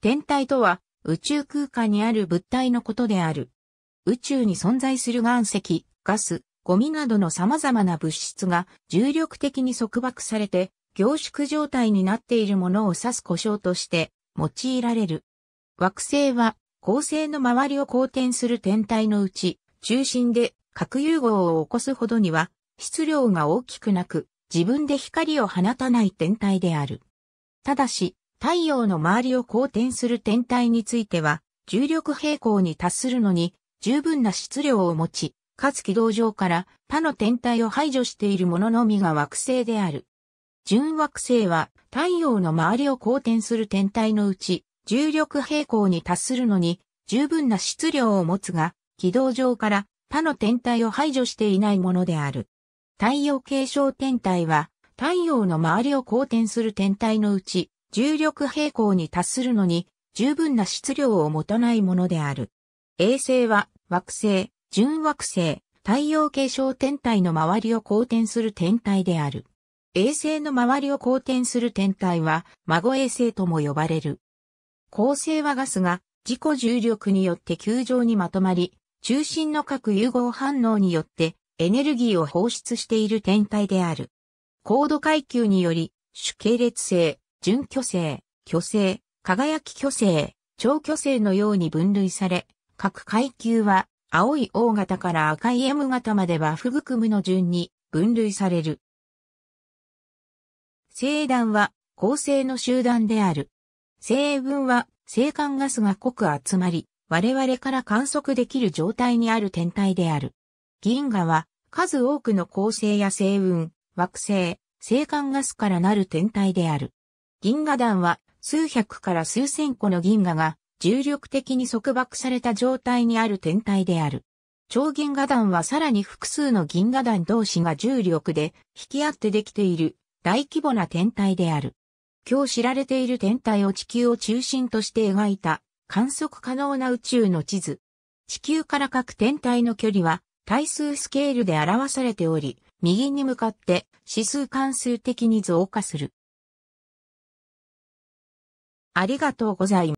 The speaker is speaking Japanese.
天体とは宇宙空間にある物体のことである。宇宙に存在する岩石、ガス、ゴミなどの様々な物質が重力的に束縛されて凝縮状態になっているものを指す故障として用いられる。惑星は恒星の周りを公転する天体のうち中心で核融合を起こすほどには質量が大きくなく自分で光を放たない天体である。ただし、太陽の周りを公転する天体については、重力平衡に達するのに、十分な質量を持ち、かつ軌道上から他の天体を排除しているもののみが惑星である。準惑星は太陽の周りを公転する天体のうち、重力平衡に達するのに、十分な質量を持つが、軌道上から他の天体を排除していないものである。太陽継承天体は、太陽の周りを公転する天体のうち、重力平衡に達するのに十分な質量を持たないものである。衛星は惑星、準惑星、太陽系小天体の周りを公転する天体である。衛星の周りを公転する天体は孫衛星とも呼ばれる。恒星はガスが自己重力によって球状にまとまり、中心の核融合反応によってエネルギーを放出している天体である。高度階級により、主系列性、準巨星、巨星、輝き巨星、超巨星のように分類され、各階級は青い O 型から赤い M 型まではフ具クの順に分類される。星団は恒星の集団である。星雲は星間ガスが濃く集まり、我々から観測できる状態にある天体である。銀河は数多くの恒星や星雲、惑星、星間ガスからなる天体である。銀河団は数百から数千個の銀河が重力的に束縛された状態にある天体である。超銀河団はさらに複数の銀河団同士が重力で引き合ってできている大規模な天体である。今日知られている天体を地球を中心として描いた観測可能な宇宙の地図。地球から各天体の距離は対数スケールで表されており、右に向かって指数関数的に増加する。ありがとうございます。